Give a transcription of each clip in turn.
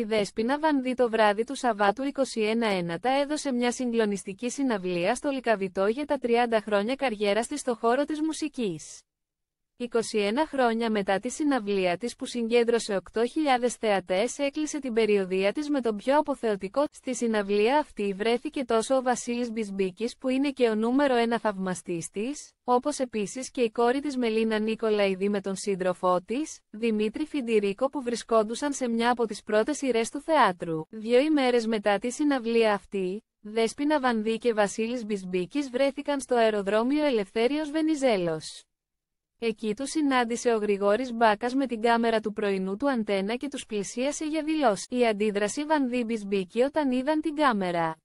Η Δέσποινα Βανδί το βράδυ του Σαββάτου 21 21-9 έδωσε μια συγκλονιστική συναυλία στο Λικαβιτό για τα 30 χρόνια καριέρας της στο χώρο της μουσικής. 21 χρόνια μετά τη συναυλία της που συγκέντρωσε 8.000 θεατές έκλεισε την περιοδία της με τον πιο αποθεωτικό. Στη συναυλία αυτή βρέθηκε τόσο ο Βασίλης Μπισμπίκης που είναι και ο νούμερο ένα θαυμαστής της, όπως επίσης και η κόρη της Μελίνα Νίκολα Ιδή με τον σύντροφό της, Δημήτρη Φιντηρίκο που βρισκόντουσαν σε μια από τις πρώτες σειρές του θεάτρου. Δύο ημέρες μετά τη συναυλία αυτή, Δέσποινα Βανδί και Βασίλης Μπισμπίκης βρέθηκαν στο αεροδρόμιο Ελευθέριος Βενιζέλος. Εκεί του συνάντησε ο Γρηγόρης Μπάκας με την κάμερα του πρωινού του αντένα και τους πλησίασε για δηλώσεις. Η αντίδραση Βανδίμπη μπήκε όταν είδαν την κάμερα.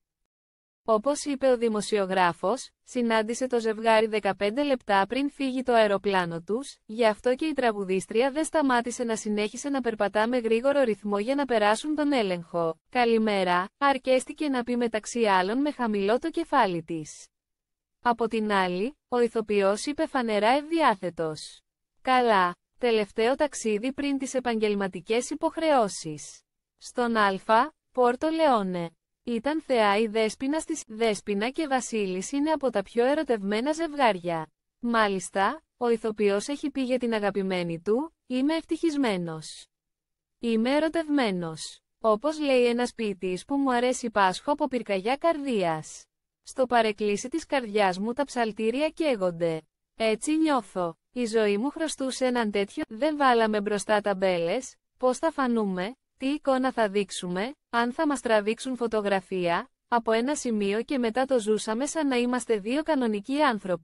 Όπως είπε ο δημοσιογράφος, συνάντησε το ζευγάρι 15 λεπτά πριν φύγει το αεροπλάνο τους, γι' αυτό και η τραγουδίστρια δεν σταμάτησε να συνέχισε να περπατά με γρήγορο ρυθμό για να περάσουν τον έλεγχο. Καλημέρα, αρκέστηκε να πει μεταξύ άλλων με χαμηλό το κεφάλι της. Από την άλλη, ο ηθοποιός είπε φανερά ευδιάθετος. Καλά, τελευταίο ταξίδι πριν τις επαγγελματικές υποχρεώσεις. Στον Α, Πόρτο Λεόνε. Ήταν θεά η Δέσποινα στις Δέσποινα και Βασίλης είναι από τα πιο ερωτευμένα ζευγάρια. Μάλιστα, ο ηθοποιός έχει πει για την αγαπημένη του, είμαι ευτυχισμένος. Είμαι ερωτευμένος. Όπως λέει ένας ποιητής που μου αρέσει Πάσχο από πυρκαγιά καρδίας. Στο παρεκκλήσι της καρδιάς μου τα ψαλτήρια καίγονται. Έτσι νιώθω. Η ζωή μου χρωστούσε έναν τέτοιο, δεν βάλαμε μπροστά ταμπέλες, πώς θα φανούμε, τι εικόνα θα δείξουμε, αν θα μας τραβήξουν φωτογραφία, από ένα σημείο και μετά το ζούσαμε σαν να είμαστε δύο κανονικοί άνθρωποι.